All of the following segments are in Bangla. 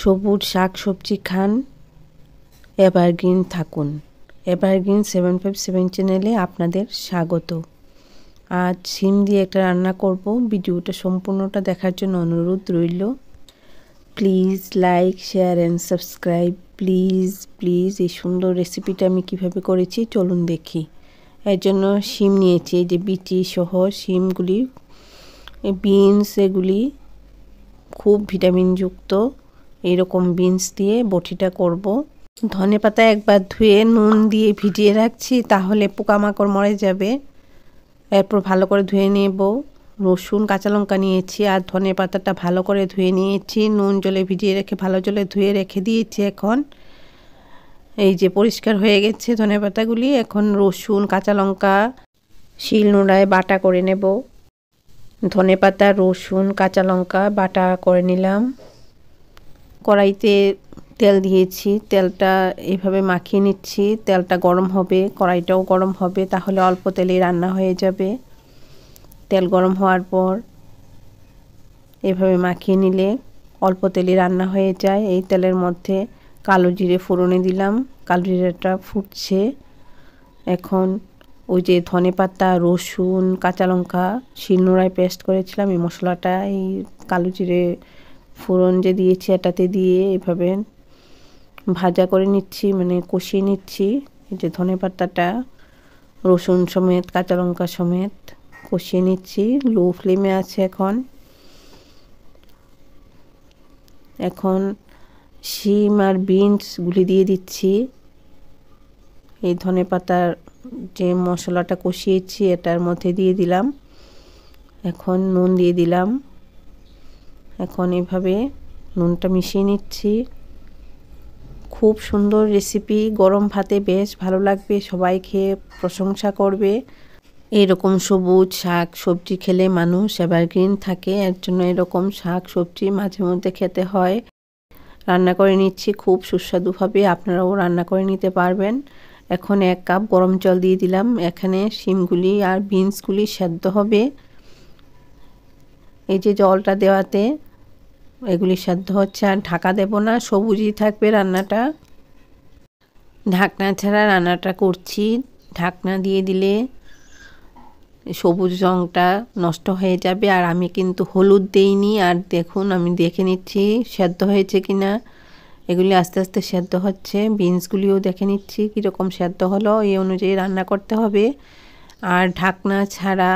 সবুজ শাক সবজি খান এভারগ্রিন থাকুন এভারগ্রিন সেভেন ফাইভ সেভেন চ্যানেলে আপনাদের স্বাগত আজ সিম দিয়ে একটা রান্না করব ভিডিওটা সম্পূর্ণটা দেখার জন্য অনুরোধ রইল please like share and subscribe please please এই সুন্দর রেসিপিটা আমি কিভাবে করেছি চলুন দেখি এর জন্য সিম নিয়েছি এই যে বিচি সহ সিমগুলি বিনস এগুলি খুব ভিটামিনযুক্ত এরকম বিনস দিয়ে বটিটা করব। ধনে পাতা একবার ধুয়ে নুন দিয়ে ভিজিয়ে রাখছি তাহলে পোকামাকড় মরে যাবে এরপর ভালো করে ধুয়ে নেব রসুন কাঁচা লঙ্কা নিয়েছি আর ধনে পাতাটা ভালো করে ধুয়ে নিয়েছি নুন জলে ভিজিয়ে রেখে ভালো জলে ধুয়ে রেখে দিয়েছি এখন এই যে পরিষ্কার হয়ে গেছে ধনে পাতাগুলি এখন রসুন কাঁচা লঙ্কা শিল নোড়ায় বাটা করে নেব ধনে পাতা রসুন কাঁচা লঙ্কা বাটা করে নিলাম কড়াইতে তেল দিয়েছি তেলটা এভাবে মাখিয়ে নিচ্ছি তেলটা গরম হবে কড়াইটাও গরম হবে তাহলে অল্প তেলেই রান্না হয়ে যাবে তেল গরম হওয়ার পর এভাবে মাখিয়ে নিলে অল্প তেলে রান্না হয়ে যায় এই তেলের মধ্যে কালো জিরে ফোড়নে দিলাম কালো জিরেটা ফুটছে এখন ওই যে ধনে পাতা রসুন কাঁচা লঙ্কা শিলনোড়ায় পেস্ট করেছিলাম এই মশলাটা এই কালো জিরে ফোড়ন যে দিয়েছি এটাতে দিয়ে এভাবে ভাজা করে নিচ্ছি মানে কষিয়ে নিচ্ছি এই যে ধনে পাতাটা রসুন সমেত কাঁচা লঙ্কা সমেত কষিয়ে নিচ্ছি লো ফ্লেমে আছে এখন এখন শিম আর বিনসগুলি দিয়ে দিচ্ছি এই ধনে পাতার যে মশলাটা কষিয়েছি এটার মধ্যে দিয়ে দিলাম এখন নুন দিয়ে দিলাম এখন এভাবে নুনটা মিশিয়ে নিচ্ছি খুব সুন্দর রেসিপি গরম ভাতে বেশ ভালো লাগবে সবাই খেয়ে প্রশংসা করবে এরকম সবুজ শাক সবজি খেলে মানুষ এভারগ্রিন থাকে এর জন্য এরকম শাক সবজি মাঝে মধ্যে খেতে হয় রান্না করে নিচ্ছি খুব সুস্বাদুভাবে আপনারাও রান্না করে নিতে পারবেন এখন এক কাপ গরম জল দিয়ে দিলাম এখানে শিমগুলি আর বিনসগুলি সেদ্ধ হবে এই যে জলটা দেওয়াতে এগুলি সেদ্ধ হচ্ছে আর ঢাকা দেব না সবুজই থাকবে রান্নাটা ঢাকনা ছাড়া রান্নাটা করছি ঢাকনা দিয়ে দিলে সবুজ রঙটা নষ্ট হয়ে যাবে আর আমি কিন্তু হলুদ দেইনি আর দেখুন আমি দেখে নিচ্ছি সেদ্ধ হয়েছে কি না এগুলি আস্তে আস্তে সেদ্ধ হচ্ছে বিনসগুলিও দেখে নিচ্ছি কীরকম সেদ্ধ হলো এই অনুযায়ী রান্না করতে হবে আর ঢাকনা ছাড়া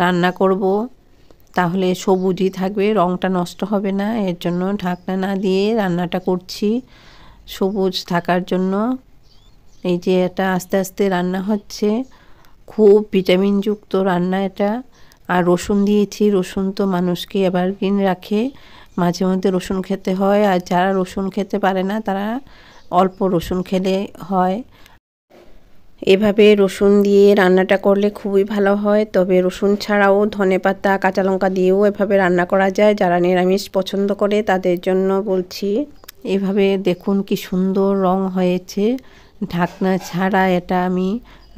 রান্না করব তাহলে সবুজই থাকবে রঙটা নষ্ট হবে না এর জন্য ঢাকনা না দিয়ে রান্নাটা করছি সবুজ থাকার জন্য এই যে এটা আস্তে আস্তে রান্না হচ্ছে খুব ভিটামিনযুক্ত রান্না এটা আর রসুন দিয়েছি রসুন তো মানুষকে এভারগ্রিন রাখে মাঝে মধ্যে রসুন খেতে হয় আর যারা রসুন খেতে পারে না তারা অল্প রসুন খেলে হয় এভাবে রসুন দিয়ে রান্নাটা করলে খুবই ভালো হয় তবে রসুন ছাড়াও ধনে পাতা কাঁচা লঙ্কা দিয়েও এভাবে রান্না করা যায় যারা নিরামিষ পছন্দ করে তাদের জন্য বলছি এভাবে দেখুন কি সুন্দর রং হয়েছে ঢাকনা ছাড়া এটা আমি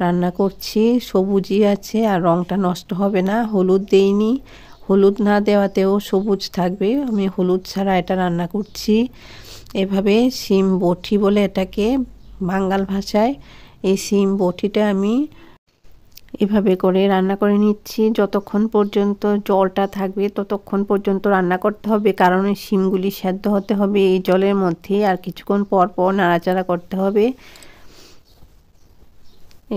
রান্না করছি সবুজই আছে আর রংটা নষ্ট হবে না হলুদ দেইনি হলুদ না দেওয়াতেও সবুজ থাকবে আমি হলুদ ছাড়া এটা রান্না করছি এভাবে শিম বটি বলে এটাকে বাঙ্গাল ভাষায় এই সিম বটিটা আমি এভাবে করে রান্না করে নিচ্ছি যতক্ষণ পর্যন্ত জলটা থাকবে ততক্ষণ পর্যন্ত রান্না করতে হবে কারণ এই শিমগুলি সেদ্ধ হতে হবে এই জলের মধ্যে আর কিছুক্ষণ পর পর নাড়াচাড়া করতে হবে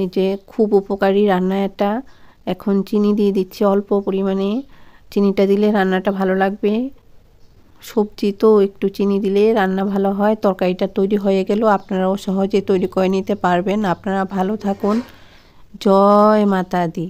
এই যে খুব উপকারী রান্না এটা এখন চিনি দিয়ে দিচ্ছি অল্প পরিমাণে চিনিটা দিলে রান্নাটা ভালো লাগবে সবজি তো একটু চিনি দিলে রান্না ভালো হয় তরকারিটা তৈরি হয়ে গেল আপনারাও সহজে তৈরি করে নিতে পারবেন আপনারা ভালো থাকুন জয় মাতা দি